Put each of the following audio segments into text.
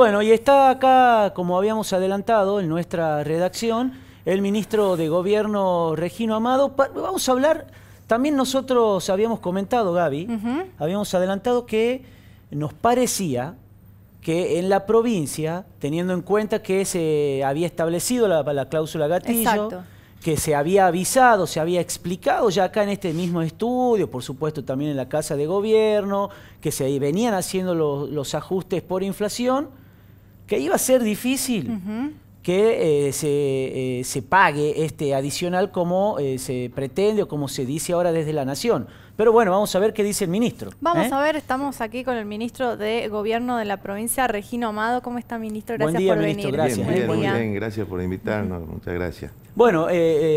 Bueno, y está acá, como habíamos adelantado en nuestra redacción, el ministro de Gobierno Regino Amado. Vamos a hablar, también nosotros habíamos comentado, Gaby, habíamos adelantado que nos parecía que en la provincia, teniendo en cuenta que se había establecido la, cláusula gatillo, que se había avisado, se había explicado ya acá en este mismo estudio, por supuesto también en la Casa de Gobierno, que se venían haciendo los, los ajustes por inflación, que iba a ser difícil. que eh, eh, se, pague este adicional como eh, se pretende o como se dice ahora desde la Nación. Pero bueno, vamos a ver qué dice el ministro. Vamos a ver, estamos aquí con el ministro de Gobierno de la provincia, Regino Amado. ¿Cómo está, ministro? Gracias por ministro, venir. Gracias. Bien, muy, bien, bien, gracias por invitarnos. Muchas gracias. Bueno,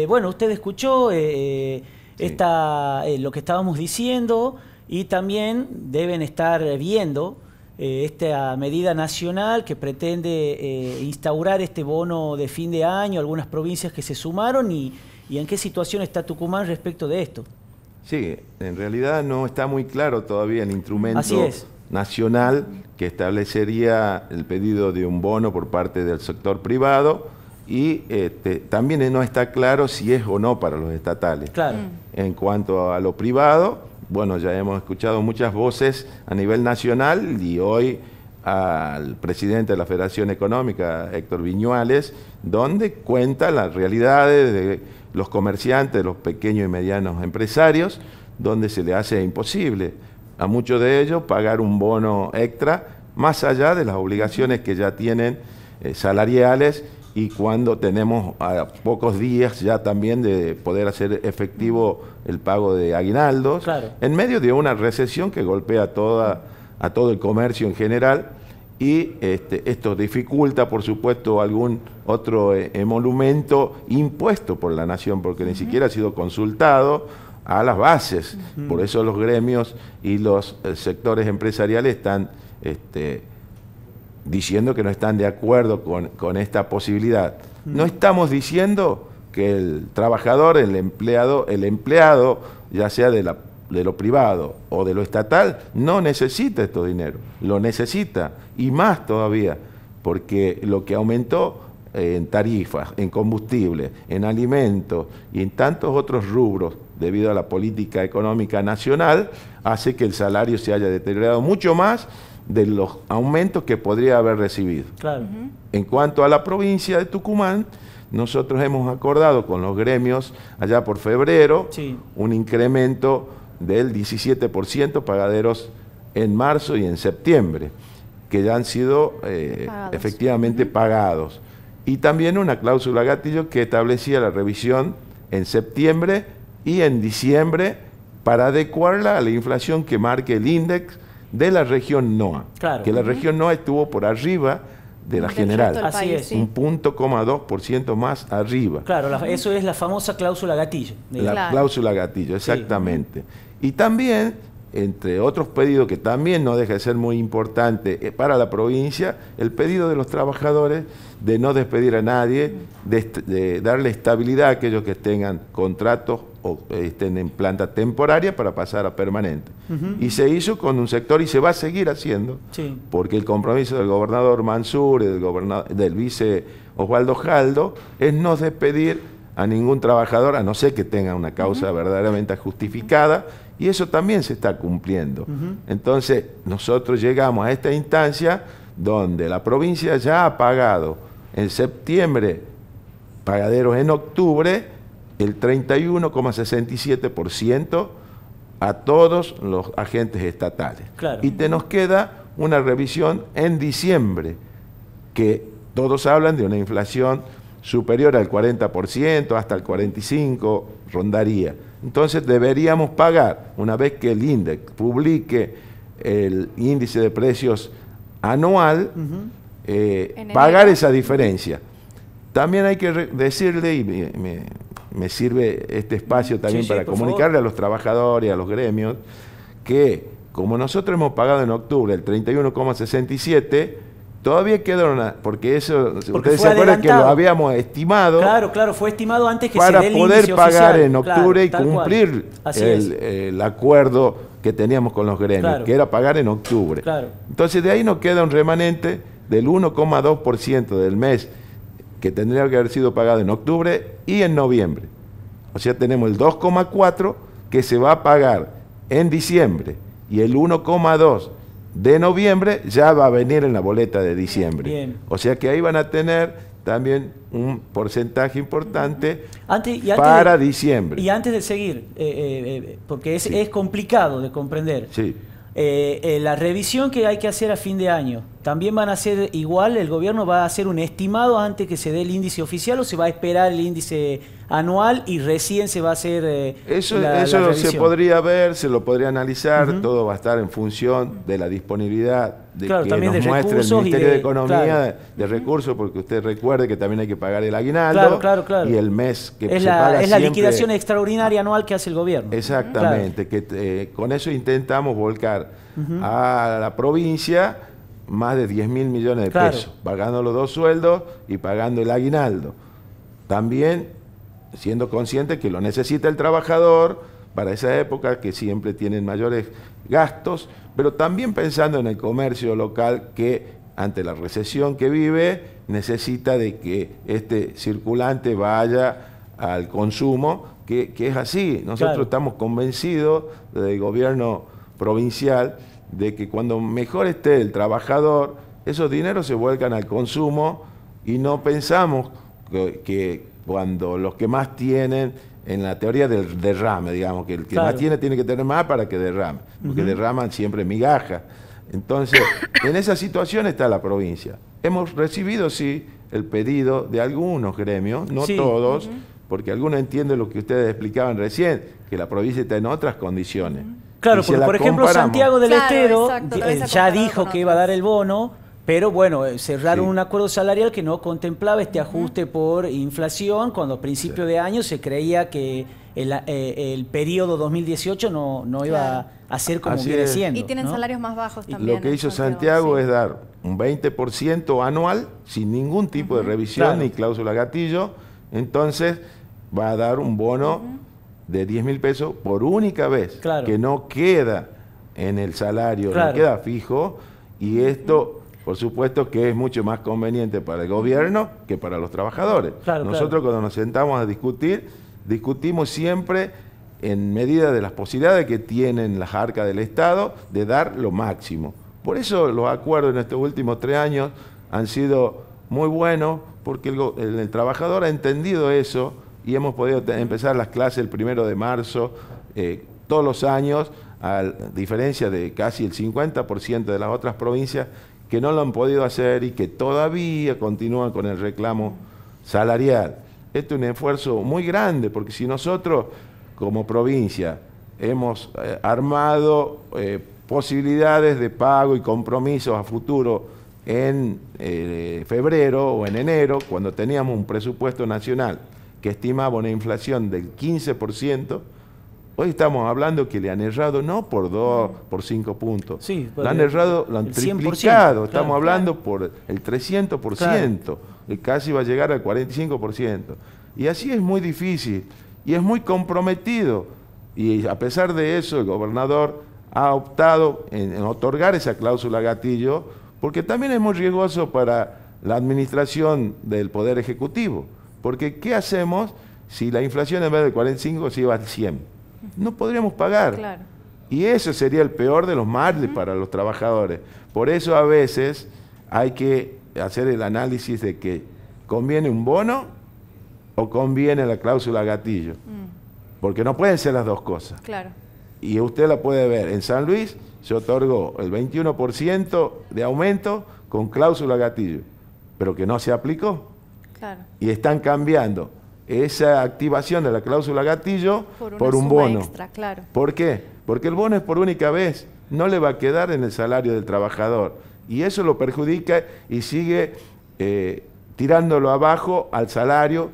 bueno usted escuchó lo que estábamos diciendo y también deben estar viendo eh, esta medida nacional que pretende eh, instaurar este bono de fin de año, algunas provincias que se sumaron y, en qué situación está Tucumán respecto de esto. Sí, en realidad no está muy claro todavía el instrumento nacional que establecería el pedido de un bono por parte del sector privado y este, también no está claro si es o no para los estatales. Claro. En cuanto a lo privado, bueno, ya hemos escuchado muchas voces a nivel nacional y hoy al presidente de la Federación Económica, Héctor Viñuales, donde cuenta las realidades de los comerciantes, los pequeños y medianos empresarios, donde se le hace imposible a muchos de ellos pagar un bono extra más allá de las obligaciones que ya tienen eh, salariales y cuando tenemos a pocos días ya también de poder hacer efectivo el pago de aguinaldos, en medio de una recesión que golpea toda, a todo el comercio en general y este, esto dificulta, por supuesto, algún otro emolumento eh, impuesto por la nación, porque ni siquiera ha sido consultado a las bases. Por eso los gremios y los eh, sectores empresariales están... Este, diciendo que no están de acuerdo con, esta posibilidad. No mm. estamos diciendo que el trabajador, el empleado, el empleado, ya sea de, de lo privado o de lo estatal, no necesita este dinero, lo necesita, y más todavía, porque lo que aumentó eh, en tarifas, en combustible, en alimentos y en tantos otros rubros debido a la política económica nacional, hace que el salario se haya deteriorado mucho más de los aumentos que podría haber recibido. En cuanto a la provincia de Tucumán, nosotros hemos acordado con los gremios allá por febrero un incremento del 17% pagaderos en marzo y en septiembre, que ya han sido eh, efectivamente pagados. Y también una cláusula gatillo que establecía la revisión en septiembre y en diciembre para adecuarla a la inflación que marque el índice de la región NOA. Que la región NOA estuvo por arriba de la general. Así Un punto coma por ciento más arriba. Claro, eso es la famosa cláusula gatillo. La cláusula gatillo, exactamente. Y también, entre otros pedidos que también no deja de ser muy importante eh, para la provincia, el pedido de los trabajadores de no despedir a nadie, de, darle estabilidad a aquellos que tengan contratos estén en planta temporaria para pasar a permanente. Y se hizo con un sector y se va a seguir haciendo, porque el compromiso del gobernador Mansur y del, del vice Osvaldo Jaldo es no despedir a ningún trabajador, a no ser que tenga una causa verdaderamente justificada, y eso también se está cumpliendo. Entonces, nosotros llegamos a esta instancia donde la provincia ya ha pagado en septiembre pagaderos en octubre, el 31,67% a todos los agentes estatales. Y te nos queda una revisión en diciembre, que todos hablan de una inflación superior al 40%, hasta el 45% rondaría. Entonces deberíamos pagar, una vez que el INDEX publique el índice de precios anual, eh, pagar esa diferencia. También hay que decirle, y me, me sirve este espacio mm. también para comunicarle a los trabajadores, a los gremios, que como nosotros hemos pagado en octubre el 31,67, Todavía queda una, porque eso, ustedes se acuerdan que lo habíamos estimado. Claro, claro, fue estimado antes que para poder pagar en octubre y cumplir el, acuerdo que teníamos con los gremios, que era pagar en octubre. Entonces de ahí nos queda un remanente del 1,2% del mes que tendría que haber sido pagado en octubre y en noviembre. O sea, tenemos el 2,4 que se va a pagar en diciembre y el 1,2 de noviembre ya va a venir en la boleta de diciembre. O sea que ahí van a tener también un porcentaje importante para diciembre. Y antes de seguir, eh, eh, eh, porque es, es, complicado de comprender, la revisión que hay que hacer a fin de año, también van a ser igual, el gobierno va a hacer un estimado antes que se dé el índice oficial o se va a esperar el índice anual y recién se va a hacer... Eh, eso eso se podría ver, se lo podría analizar, todo va a estar en función de la disponibilidad de que nos muestre el Ministerio de, Economía de recursos, porque usted recuerde que también hay que pagar el aguinaldo claro, y el mes que es la, Es la liquidación extraordinaria anual que hace el gobierno. Exactamente, que eh, con eso intentamos volcar a la provincia más de 10 mil millones de pesos, pagando los dos sueldos y pagando el aguinaldo. También siendo consciente que lo necesita el trabajador para esa época, que siempre tienen mayores gastos, pero también pensando en el comercio local que ante la recesión que vive necesita de que este circulante vaya al consumo, que, es así. Nosotros estamos convencidos del gobierno provincial de que cuando mejor esté el trabajador, esos dineros se vuelcan al consumo y no pensamos que, cuando los que más tienen, en la teoría del derrame, digamos, que el que más tiene tiene que tener más para que derrame, porque derraman siempre migajas. Entonces, en esa situación está la provincia. Hemos recibido, sí, el pedido de algunos gremios, no todos, porque algunos entienden lo que ustedes explicaban recién, que la provincia está en otras condiciones. Claro, porque por ejemplo Santiago del Estero eh, ya dijo que iba a dar el bono, pero bueno, eh, cerraron un acuerdo salarial que no contemplaba este ajuste por inflación, cuando a principio de año se creía que el, eh, periodo 2018 no, no iba a ser como viene Y tienen salarios más bajos también. Lo que hizo Santiago es dar un 20% anual, sin ningún tipo de revisión ni cláusula gatillo, entonces va a dar un bono de 10 mil pesos por única vez, que no queda en el salario, no queda fijo, y esto, por supuesto, que es mucho más conveniente para el gobierno que para los trabajadores. Nosotros cuando nos sentamos a discutir, discutimos siempre en medida de las posibilidades que tienen las arcas del Estado de dar lo máximo. Por eso los acuerdos en estos últimos tres años han sido muy buenos, porque el trabajador ha entendido eso, y hemos podido empezar las clases el primero de marzo eh, todos los años, a diferencia de casi el 50% de las otras provincias que no lo han podido hacer y que todavía continúan con el reclamo salarial. Este es un esfuerzo muy grande porque si nosotros como provincia hemos eh, armado eh, posibilidades de pago y compromisos a futuro en febrero o en enero, cuando teníamos un presupuesto nacional que estimaba una inflación del 15%, Hoy estamos hablando que le han errado no por 2, mm. por 5 puntos. Sí, lo han errado, lo han triplicado. estamos hablando por el 300%. casi va a llegar al 45%. Y así es muy difícil. Y es muy comprometido. Y a pesar de eso, el gobernador ha optado en, en otorgar esa cláusula gatillo, porque también es muy riesgoso para la administración del Poder Ejecutivo porque ¿qué hacemos si la inflación en vez de 45 se iba al 100? No podríamos pagar. Y eso sería el peor de los males para los trabajadores. Por eso a veces hay que hacer el análisis de que conviene un bono o conviene la cláusula gatillo. Mm. Porque no pueden ser las dos cosas. Y usted la puede ver. En San Luis se otorgó el 21% de aumento con cláusula gatillo, pero que no se aplicó. Y están cambiando esa activación de la cláusula gatillo por, un bono. ¿Por qué? Porque el bono es por única vez, no le va a quedar en el salario del trabajador. Y eso lo perjudica y sigue eh, tirándolo abajo al salario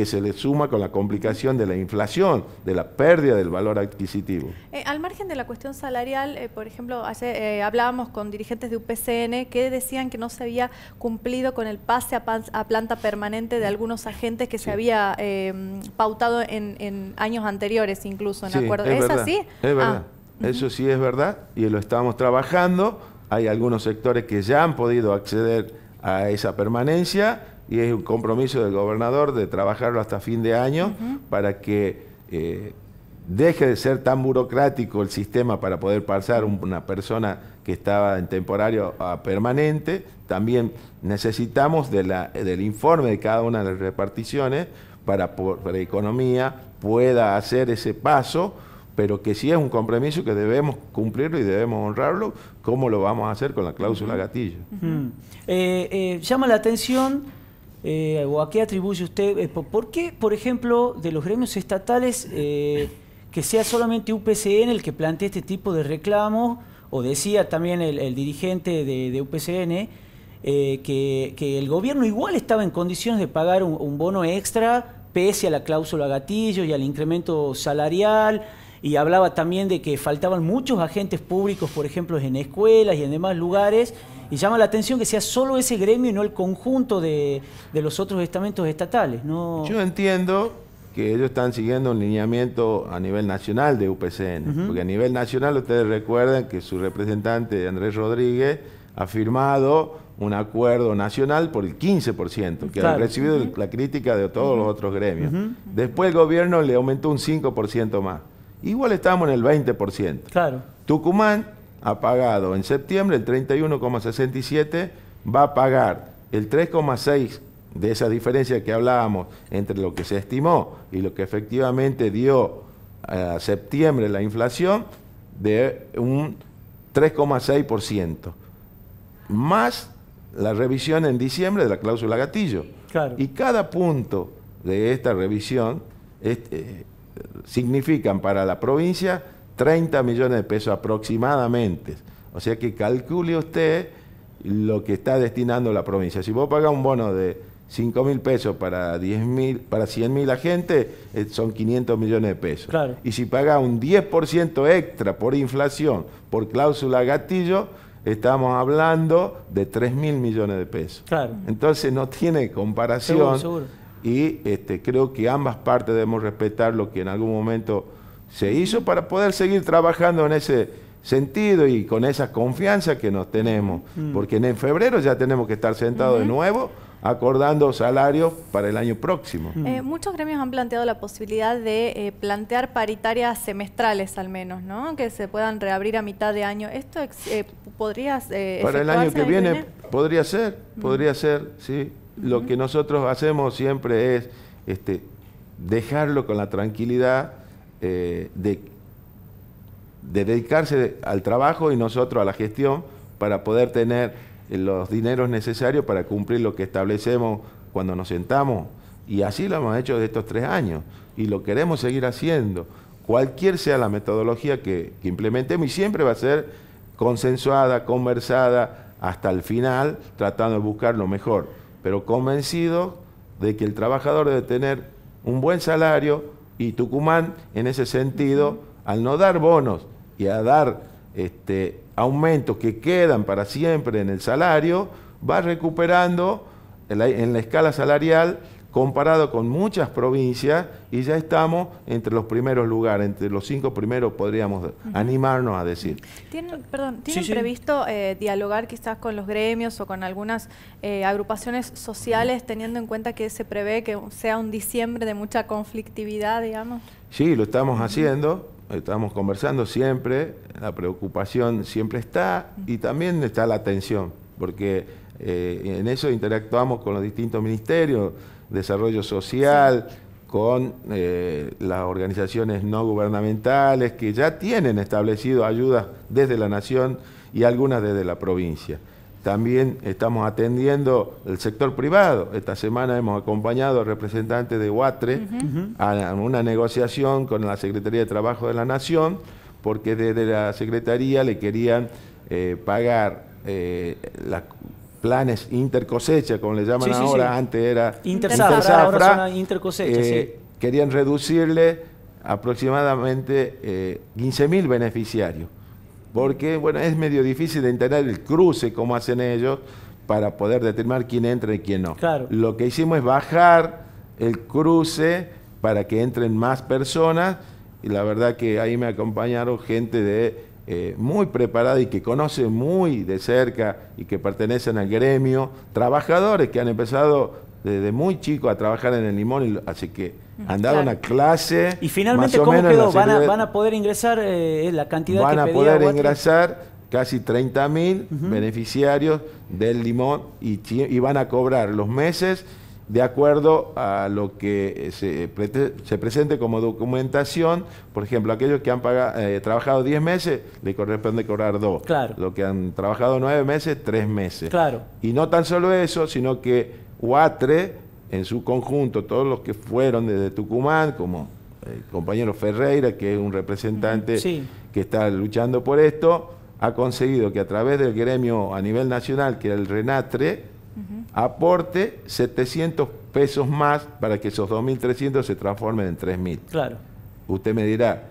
que se le suma con la complicación de la inflación, de la pérdida del valor adquisitivo. Eh, al margen de la cuestión salarial, eh, por ejemplo, ayer eh, hablábamos con dirigentes de UPCN que decían que no se había cumplido con el pase a, planta permanente de algunos agentes que se había em, pautado en, años anteriores, incluso, en sí, acuerdo. ¿Es, así? verdad. Ah, Eso sí es verdad y lo estamos trabajando. Hay algunos sectores que ya han podido acceder a esa permanencia y es un compromiso del gobernador de trabajarlo hasta fin de año para que eh, deje de ser tan burocrático el sistema para poder pasar una persona que estaba en temporario a permanente. También necesitamos del informe de cada una de las reparticiones para, que la economía pueda hacer ese paso pero que sí es un compromiso que debemos cumplirlo y debemos honrarlo, ¿cómo lo vamos a hacer con la cláusula gatillo? Eh, eh, llama la atención eh, o a qué atribuye usted, eh, por qué, por ejemplo, de los gremios estatales, eh, que sea solamente UPCN el que plantea este tipo de reclamos, o decía también el, dirigente de, UPCN, que, el gobierno igual estaba en condiciones de pagar un bono extra pese a la cláusula gatillo y al incremento salarial, y hablaba también de que faltaban muchos agentes públicos, por ejemplo, en escuelas y en demás lugares, y llama la atención que sea solo ese gremio y no el conjunto de, los otros estamentos estatales. Yo entiendo que ellos están siguiendo un lineamiento a nivel nacional de UPCN, porque a nivel nacional ustedes recuerdan que su representante Andrés Rodríguez ha firmado un acuerdo nacional por el 15%, que ha recibido la crítica de todos los otros gremios. Después el gobierno le aumentó un 5% más. Igual estábamos en el 20%. Claro. Tucumán ha pagado en septiembre el 31,67, va a pagar el 3,6 de esa diferencia que hablábamos entre lo que se estimó y lo que efectivamente dio eh, a septiembre la inflación de un 3,6%, más la revisión en diciembre de la cláusula gatillo. Y cada punto de esta revisión es eh, significan para la provincia 30 millones de pesos aproximadamente. O sea que calcule usted lo que está destinando la provincia. Si vos pagás un bono de 5 mil pesos para 10 mil, para 100 mil agentes, eh, son 500 millones de pesos. Y si pagás un 10% extra por inflación, por cláusula gatillo, estamos hablando de 3 mil millones de pesos. Entonces no tiene comparación y este, creo que ambas partes debemos respetar lo que en algún momento se hizo para poder seguir trabajando en ese sentido y con esa confianza que nos tenemos, mm. porque en febrero ya tenemos que estar sentados de nuevo acordando salarios para el año próximo. Mm. Eh, muchos gremios han planteado la posibilidad de eh, plantear paritarias semestrales al menos, ¿no? Que se puedan reabrir a mitad de año. ¿Esto eh, podría ser? para el año que viene, podría ser, mm. podría ser, sí. Lo que nosotros hacemos siempre es este, dejarlo con la tranquilidad eh, de, dedicarse al trabajo y nosotros a la gestión para poder tener los dineros necesarios para cumplir lo que establecemos cuando nos sentamos. Y así lo hemos hecho de estos tres años y lo queremos seguir haciendo, cualquier sea la metodología que, que implementemos y siempre va a ser consensuada, conversada, hasta el final, tratando de buscar lo mejor pero convencido de que el trabajador debe tener un buen salario y Tucumán, en ese sentido, al no dar bonos y a dar este, aumentos que quedan para siempre en el salario, va recuperando en la escala salarial comparado con muchas provincias y ya estamos entre los primeros lugares, entre los cinco primeros podríamos animarnos a decir. ¿Tienen, perdón, previsto eh, dialogar quizás con los gremios o con algunas eh, agrupaciones sociales teniendo en cuenta que se prevé que sea un diciembre de mucha conflictividad, digamos? Sí, lo estamos haciendo, estamos conversando siempre, la preocupación siempre está y también está la atención porque eh, en eso interactuamos con los distintos ministerios, desarrollo social, con eh, las organizaciones no gubernamentales que ya tienen establecido ayudas desde la nación y algunas desde la provincia. También estamos atendiendo el sector privado. Esta semana hemos acompañado al representante de UATRE a una negociación con la Secretaría de Trabajo de la Nación, porque desde la Secretaría le querían eh, pagar eh, la planes intercosecha, como le llaman ahora, antes era interzafra, inter intercosecha, eh, querían reducirle aproximadamente eh, 15.000 beneficiarios, porque bueno, es medio difícil de entender el cruce como hacen ellos para poder determinar quién entra y quién no. Lo que hicimos es bajar el cruce para que entren más personas y la verdad que ahí me acompañaron gente de eh, muy preparada y que conoce muy de cerca y que pertenecen al gremio, trabajadores que han empezado desde muy chico a trabajar en el limón, y, así que mm, han dado una clase. Y finalmente, ¿cómo quedó? ¿Van a, poder ingresar eh, la cantidad van Van a poder ingresar casi 30 mil beneficiarios del limón y van a cobrar los meses de acuerdo a lo que eh, eh, se, presente como documentación. Por ejemplo, aquellos que han eh, trabajado 10 meses, le corresponde cobrar 2. Claro. Los que han trabajado 9 meses, 3 meses. Claro. Y no tan solo eso, sino que UATRE, en su conjunto, todos los que fueron desde Tucumán, como el compañero Ferreira, que es un representante que está luchando por esto, ha conseguido que a través del gremio a nivel nacional, que era el RENATRE, Aporte 700 pesos más para que esos 2.300 se transformen en 3.000. Claro. Usted me dirá,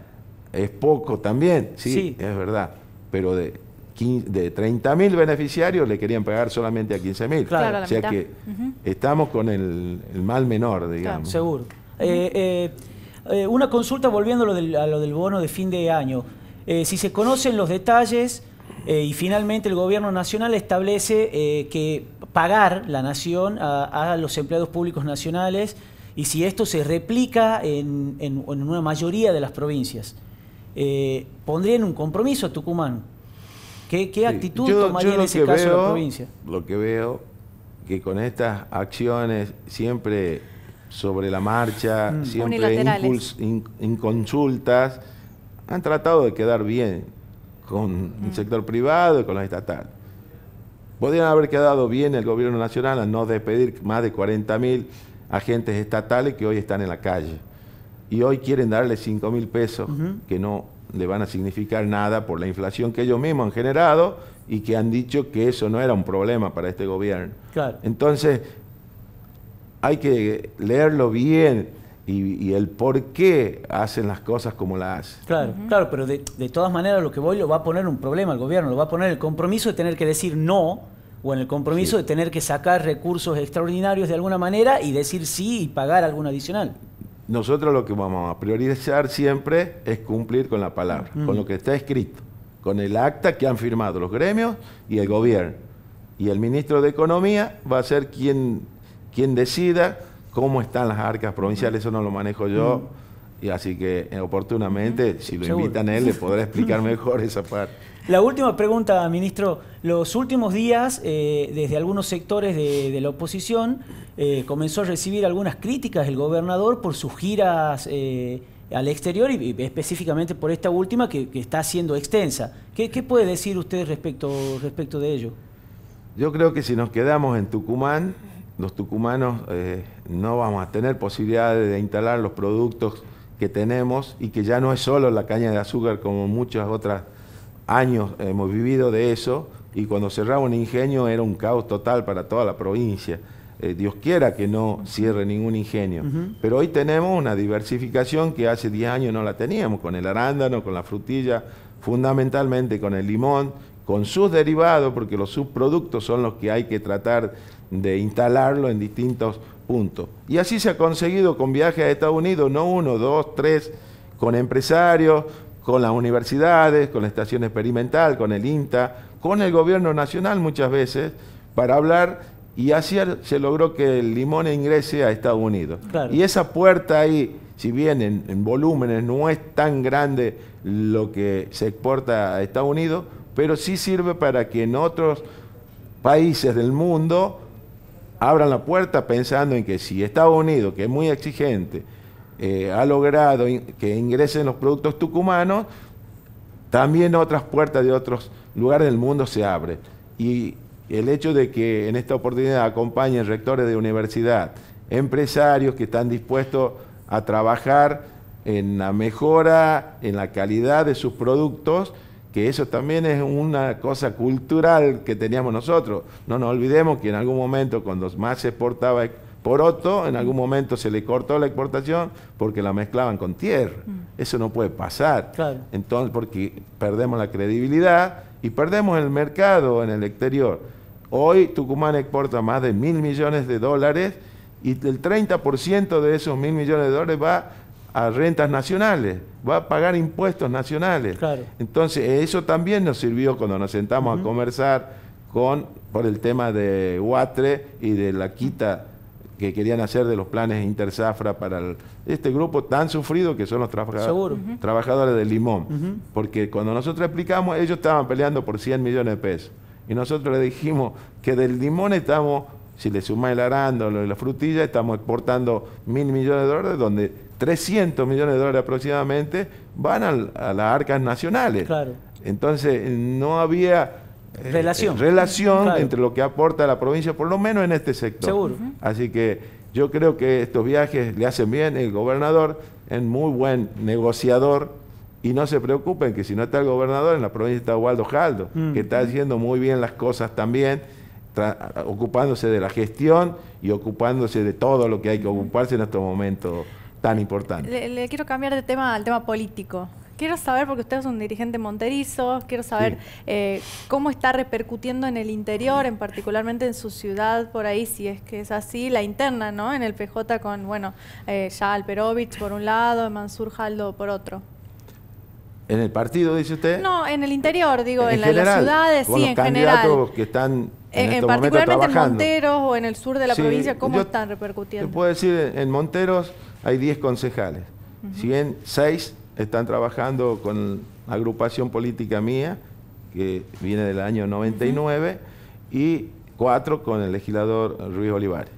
es poco también, sí, es verdad, pero de, de 30.000 beneficiarios le querían pagar solamente a 15.000. o sea que estamos con el, mal menor, digamos. Claro, seguro. Eh, eh, eh, una consulta volviendo a lo, del, bono de fin de año. si se conocen los detalles y finalmente el gobierno nacional establece que pagar la nación a, los empleados públicos nacionales y si esto se replica en, en, una mayoría de las provincias. Eh, pondrían un compromiso a Tucumán. ¿Qué, actitud tomaría en ese caso la provincia? Lo que veo que con estas acciones siempre sobre la marcha, mm. siempre en consultas, han tratado de quedar bien con el mm. sector privado y con la estatal. Podrían haber quedado bien el gobierno nacional a no despedir más de 40.000 agentes estatales que hoy están en la calle. Y hoy quieren darle 5 mil pesos que no le van a significar nada por la inflación que ellos mismos han generado y que han dicho que eso no era un problema para este gobierno. Entonces, hay que leerlo bien y, el por qué hacen las cosas como las hacen. Claro, claro, pero de, todas maneras lo que voy lo va a poner un problema al gobierno, lo va a poner el compromiso de tener que decir no o en el compromiso de tener que sacar recursos extraordinarios de alguna manera y decir sí y pagar algún adicional. Nosotros lo que vamos a priorizar siempre es cumplir con la palabra, con lo que está escrito, con el acta que han firmado los gremios y el gobierno. Y el ministro de Economía va a ser quien, quien decida cómo están las arcas provinciales, eso no lo manejo yo. Y así que eh, oportunamente, si lo invitan él, le podrá explicar mejor esa parte. La última pregunta, ministro. Los últimos días, eh, desde algunos sectores de, la oposición, eh, comenzó a recibir algunas críticas el gobernador por sus giras al exterior y, específicamente por esta última que, está siendo extensa. ¿Qué, puede decir usted respecto, respecto de ello? Yo creo que si nos quedamos en Tucumán, los tucumanos eh, no vamos a tener posibilidades de instalar los productos que tenemos y que ya no es solo la caña de azúcar como muchos otros años hemos vivido de eso y cuando cerraba un ingenio era un caos total para toda la provincia. Eh, Dios quiera que no cierre ningún ingenio, pero hoy tenemos una diversificación que hace 10 años no la teníamos, con el arándano, con la frutilla, fundamentalmente con el limón, con sus derivados, porque los subproductos son los que hay que tratar de instalarlo en distintos puntos. Y así se ha conseguido con viajes a Estados Unidos, no uno, dos, tres, con empresarios, con las universidades, con la estación experimental, con el INTA, con el gobierno nacional muchas veces, para hablar y así se logró que el limón ingrese a Estados Unidos. Y esa puerta ahí, si bien en volúmenes no es tan grande lo que se exporta a Estados Unidos, pero sí sirve para que en otros países del mundo abran la puerta pensando en que si Estados Unidos, que es muy exigente, eh, ha logrado que ingresen los productos tucumanos, también otras puertas de otros lugares del mundo se abren. Y el hecho de que en esta oportunidad acompañen rectores de universidad, empresarios que están dispuestos a trabajar en la mejora, en la calidad de sus productos, que eso también es una cosa cultural que teníamos nosotros. No nos olvidemos que en algún momento, cuando más se exportaba otro en algún momento se le cortó la exportación porque la mezclaban con tierra. Eso no puede pasar. Entonces, porque perdemos la credibilidad y perdemos el mercado en el exterior. Hoy Tucumán exporta más de mil millones de dólares y el 30% de esos mil millones de dólares va a rentas nacionales, va a pagar impuestos nacionales. Entonces, eso también nos sirvió cuando nos sentamos a conversar con por el tema de Huatre y de la quita que querían hacer de los planes Interzafra para este grupo tan sufrido que son los trabajadores de Limón. Porque cuando nosotros explicamos, ellos estaban peleando por 100 millones de pesos. Y nosotros le dijimos que del limón estamos, si le suma el arándano y la frutilla, estamos exportando mil millones de dólares, donde 300 millones de dólares aproximadamente van a las arcas nacionales. Claro. Entonces, no había eh, relación, relación entre lo que aporta la provincia, por lo menos en este sector. Así que yo creo que estos viajes le hacen bien el gobernador, es muy buen negociador. Y no se preocupen que si no está el gobernador, en la provincia está Waldo Jaldo, que mm. está haciendo muy bien las cosas también ocupándose de la gestión y ocupándose de todo lo que hay que ocuparse en estos momentos tan importante. Le, quiero cambiar de tema al tema político. Quiero saber, porque usted es un dirigente monterizo, quiero saber eh, cómo está repercutiendo en el interior, en particularmente en su ciudad, por ahí, si es que es así, la interna, ¿no? En el PJ con, bueno, eh, ya Alperovich por un lado, Mansur Jaldo por otro. ¿En el partido, dice usted? No, en el interior, digo, en, las ciudades, sí, en general. que están en, eh, este particularmente en Monteros o en el sur de la provincia, ¿cómo están repercutiendo? puedo decir, en Monteros hay 10 concejales. Si bien 6 están trabajando con la agrupación política mía, que viene del año 99, y 4 con el legislador Ruiz Olivares.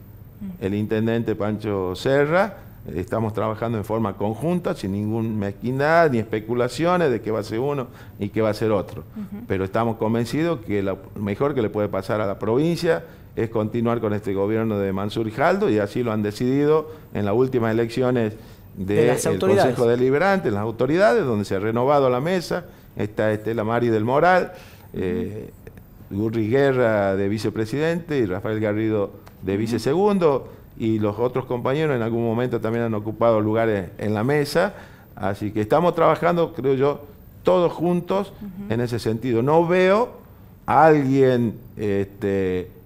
El intendente Pancho Serra, estamos trabajando en forma conjunta, sin ninguna mezquindad ni especulaciones de qué va a ser uno y qué va a ser otro. Pero estamos convencidos que lo mejor que le puede pasar a la provincia es continuar con este gobierno de Mansur y y así lo han decidido en las últimas elecciones del Consejo Deliberante, en las autoridades, donde se ha renovado la mesa, está Estela Mari del Moral, eh, Gurri Guerra de vicepresidente y Rafael Garrido de vicesegundo y los otros compañeros en algún momento también han ocupado lugares en la mesa, así que estamos trabajando, creo yo, todos juntos en ese sentido. No veo a alguien... Este,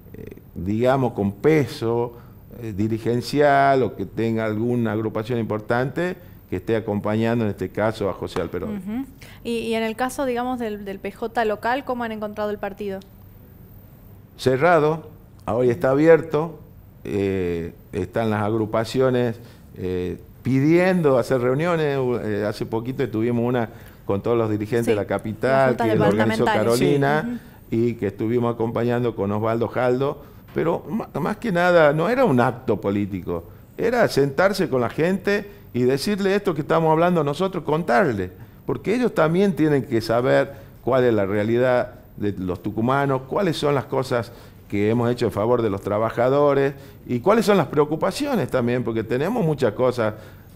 digamos, con peso eh, dirigencial o que tenga alguna agrupación importante que esté acompañando en este caso a José Alperón. y, en el caso, digamos, del, PJ local, ¿cómo han encontrado el partido? Cerrado, ahora está abierto, eh, están las agrupaciones eh, pidiendo hacer reuniones, hace poquito estuvimos una con todos los dirigentes de la capital, que lo organizó Carolina, y que estuvimos acompañando con Osvaldo Jaldo, pero más que nada no era un acto político, era sentarse con la gente y decirle esto que estamos hablando nosotros, contarle, porque ellos también tienen que saber cuál es la realidad de los tucumanos, cuáles son las cosas que hemos hecho en favor de los trabajadores y cuáles son las preocupaciones también, porque tenemos muchas cosas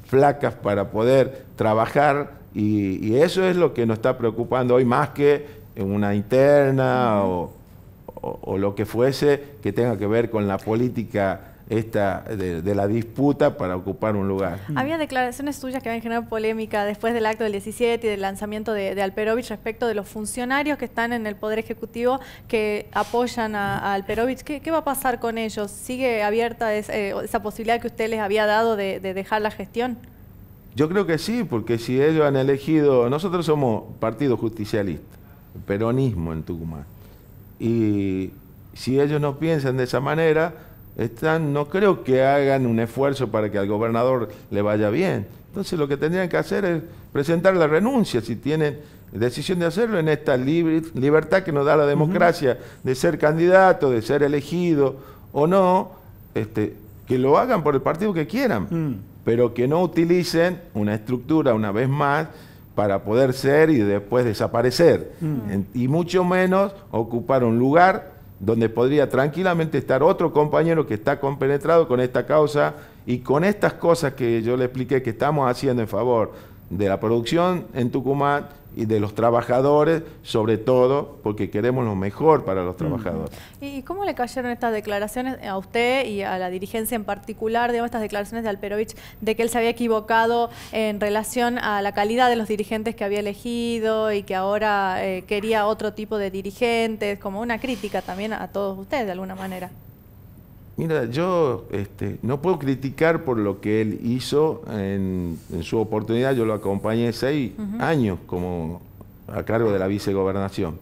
flacas para poder trabajar y, eso es lo que nos está preocupando hoy más que una interna o o, lo que fuese que tenga que ver con la política esta de, la disputa para ocupar un lugar. Mm. Había declaraciones suyas que habían generado polémica después del acto del 17 y del lanzamiento de, Alperovich respecto de los funcionarios que están en el Poder Ejecutivo que apoyan a, Alperovich. ¿Qué, va a pasar con ellos? ¿Sigue abierta eh, esa, posibilidad que usted les había dado de, de dejar la gestión? Yo creo que sí, porque si ellos han elegido, nosotros somos partido justicialista, peronismo en Tucumán. Y si ellos no piensan de esa manera, están, no creo que hagan un esfuerzo para que al gobernador le vaya bien. Entonces lo que tendrían que hacer es presentar la renuncia, si tienen decisión de hacerlo, en esta libertad que nos da la democracia de ser candidato, de ser elegido o no, este, que lo hagan por el partido que quieran, mm. pero que no utilicen una estructura, una vez más, para poder ser y después desaparecer, mm. y mucho menos ocupar un lugar donde podría tranquilamente estar otro compañero que está compenetrado con esta causa y con estas cosas que yo le expliqué que estamos haciendo en favor de la producción en Tucumán y de los trabajadores, sobre todo porque queremos lo mejor para los trabajadores. ¿Y cómo le cayeron estas declaraciones a usted y a la dirigencia en particular, digamos, estas declaraciones de Alperovich de que él se había equivocado en relación a la calidad de los dirigentes que había elegido y que ahora eh, quería otro tipo de dirigentes, como una crítica también a todos ustedes de alguna manera? Mira, yo este, no puedo criticar por lo que él hizo en, su oportunidad. Yo lo acompañé seis años como a cargo de la vicegobernación.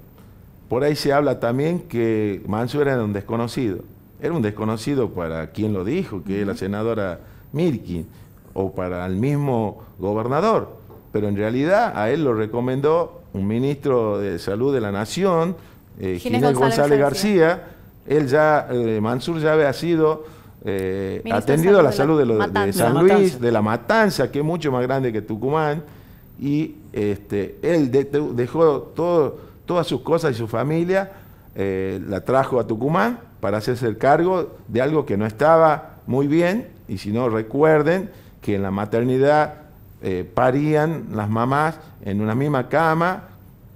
Por ahí se habla también que Manso era un desconocido. Era un desconocido para quien lo dijo, que es la senadora Mirkin, o para el mismo gobernador. Pero en realidad a él lo recomendó un ministro de Salud de la Nación, eh, González, García él ya, eh, Mansur ya había sido eh, atendido a la salud de, San Luis, de la Matanza, que es mucho más grande que Tucumán, y este, él dejó todas sus cosas y su familia, eh, la trajo a Tucumán para hacerse el cargo de algo que no estaba muy bien, y si no recuerden que en la maternidad parían las mamás en una misma cama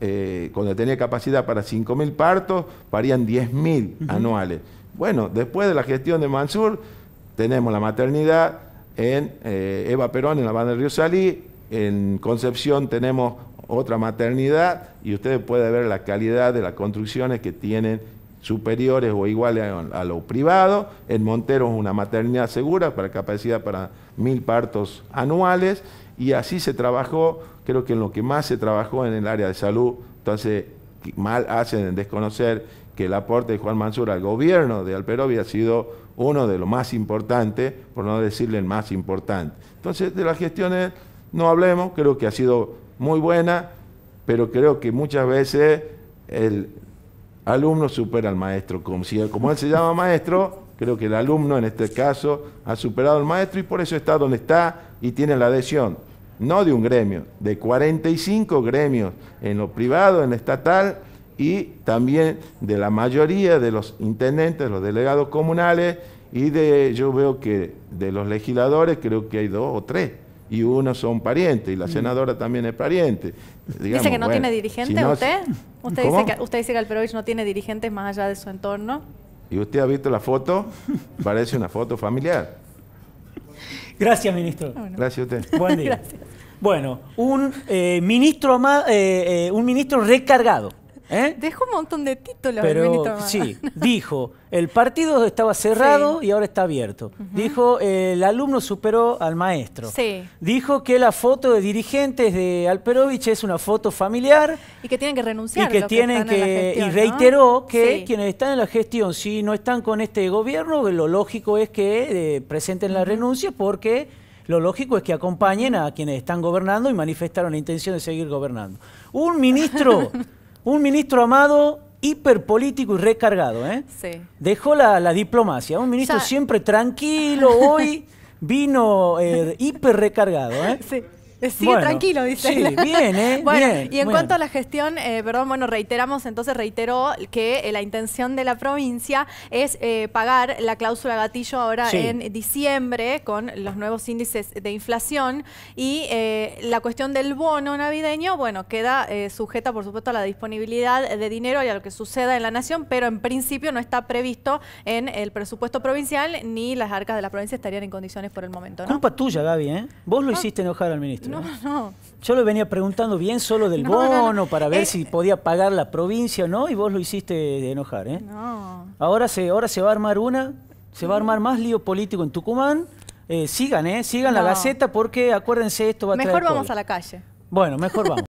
eh, cuando tenía capacidad para 5.000 partos, parían 10.000 anuales. Bueno, después de la gestión de Mansur, tenemos la maternidad en eh, Eva Perón, en la banda del Río Salí, en Concepción tenemos otra maternidad y ustedes pueden ver la calidad de las construcciones que tienen superiores o iguales a, lo privado. En Montero es una maternidad segura para capacidad para mil partos anuales y así se trabajó, creo que en lo que más se trabajó en el área de salud. Entonces, mal hacen en desconocer que el aporte de Juan Mansur al gobierno de Alperovia ha sido uno de los más importantes, por no decirle el más importante. Entonces, de las gestiones no hablemos, creo que ha sido muy buena, pero creo que muchas veces el, alumno supera al maestro. Como, como él se llama maestro, creo que el alumno en este caso ha superado al maestro y por eso está donde está y tiene la adhesión. No de un gremio, de 45 gremios en lo privado, en lo estatal y también de la mayoría de los intendentes, los delegados comunales y de, yo veo que de los legisladores creo que hay dos o tres y uno son parientes, y la mm. senadora también es pariente. dice que no tiene dirigentes usted. Usted dice, que, Alperovich no tiene dirigentes más allá de su entorno. ¿Y usted ha visto la foto? Parece una foto familiar. Gracias, ministro. Ah, Gracias a usted. Buen Bueno, un, eh, ministro, eh, eh, un ministro recargado. ¿Eh? Dejó un montón de títulos. Pero sí, dijo, el partido estaba cerrado y ahora está abierto. Dijo, el alumno superó al maestro. Sí. Dijo que la foto de dirigentes de Alperovich es una foto familiar. Y que tienen que renunciar. Y que tienen que... y reiteró que quienes están en la gestión, si no están con este gobierno, lo lógico es que eh, presenten la renuncia porque lo lógico es que acompañen a quienes están gobernando y manifestaron la intención de seguir gobernando. Un ministro... Un ministro amado hiperpolítico y recargado, ¿eh? Sí. Dejó la, diplomacia. Un ministro siempre tranquilo, hoy vino eh, hiper recargado, ¿eh? Sí. Eh, sí, tranquilo, dice. Sí, bien, ¿eh? bueno, y en cuanto a la gestión, eh, perdón, bueno, reiteramos, entonces reiteró que eh, la intención de la provincia es pagar la cláusula gatillo ahora en diciembre con los nuevos índices de inflación y la cuestión del bono navideño, bueno, queda sujeta, por supuesto, a la disponibilidad de dinero y a lo que suceda en la nación, pero en principio no está previsto en el presupuesto provincial ni las arcas de la provincia estarían en condiciones por el momento. ¿no? Culpa tuya, Gaby, ¿eh? Vos lo ah. hiciste enojar al ministro. No, no. Yo lo venía preguntando bien solo del bono para ver eh, si podía pagar la provincia no, y vos lo hiciste de enojar, ¿eh? No. Ahora se, ahora se va a armar una, se va a armar más lío político en Tucumán. Eh, sigan, ¿eh? Sigan la Gaceta porque acuérdense, esto va a Mejor vamos a la calle. Bueno, mejor vamos.